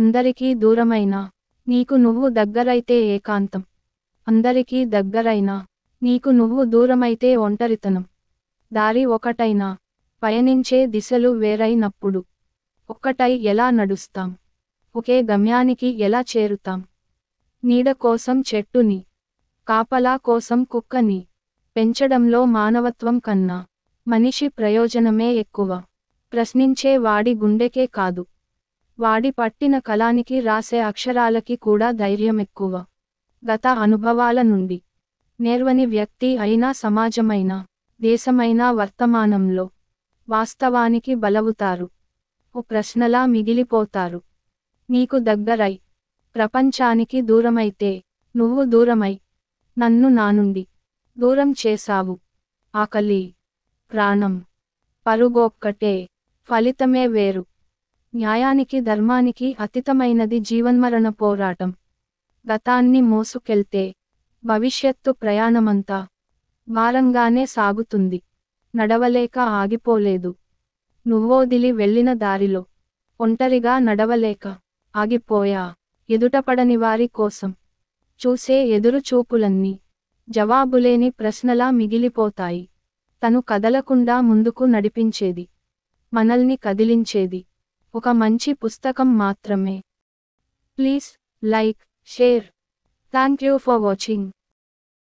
అందరికీ దూరమైన నీకు నువ్వు దగ్గరైతే ఏకాంతం అందరికీ దగ్గరైనా నీకు నువ్వు దూరమైతే ఒంటరితనం దారి ఒకటైనా పయనించే దిశలు వేరైనప్పుడు ఒక్కటై ఎలా నడుస్తాం ఒకే గమ్యానికి ఎలా చేరుతాం నీడ కోసం చెట్టుని కాపలా కోసం కుక్కని పెంచడంలో మానవత్వం కన్నా మనిషి ప్రయోజనమే ఎక్కువ ప్రశ్నించే వాడి గుండెకే కాదు వాడి పట్టిన కలానికి రాసే అక్షరాలకి కూడా ధైర్యం ఎక్కువ గత అనుభవాల నుండి నేర్వని వ్యక్తి అయినా సమాజమైనా దేశమైనా వర్తమానంలో వాస్తవానికి బలవుతారు ఓ ప్రశ్నలా మిగిలిపోతారు నీకు దగ్గరై ప్రపంచానికి దూరమైతే నువ్వు దూరమై నన్ను నానుండి దూరం చేశావు ఆకలి ప్రాణం పరుగొక్కటే ఫలితమే వేరు న్యాయానికి ధర్మానికి అతీతమైనది జీవన్మరణ పోరాటం గతాన్ని మోసుకెళ్తే భవిష్యత్తు ప్రయాణమంతా భారంగానే సాగుతుంది నడవలేక ఆగిపోలేదు నువ్వోదిలి వెళ్ళిన దారిలో ఒంటరిగా నడవలేక ఆగిపోయా ఎదుటపడని వారి కోసం చూసే ఎదురుచూపులన్నీ జవాబులేని ప్రశ్నలా మిగిలిపోతాయి తను కదలకుండా ముందుకు నడిపించేది మనల్ని కదిలించేది ఒక మంచి పుస్తకం మాత్రమే please like share thank you for watching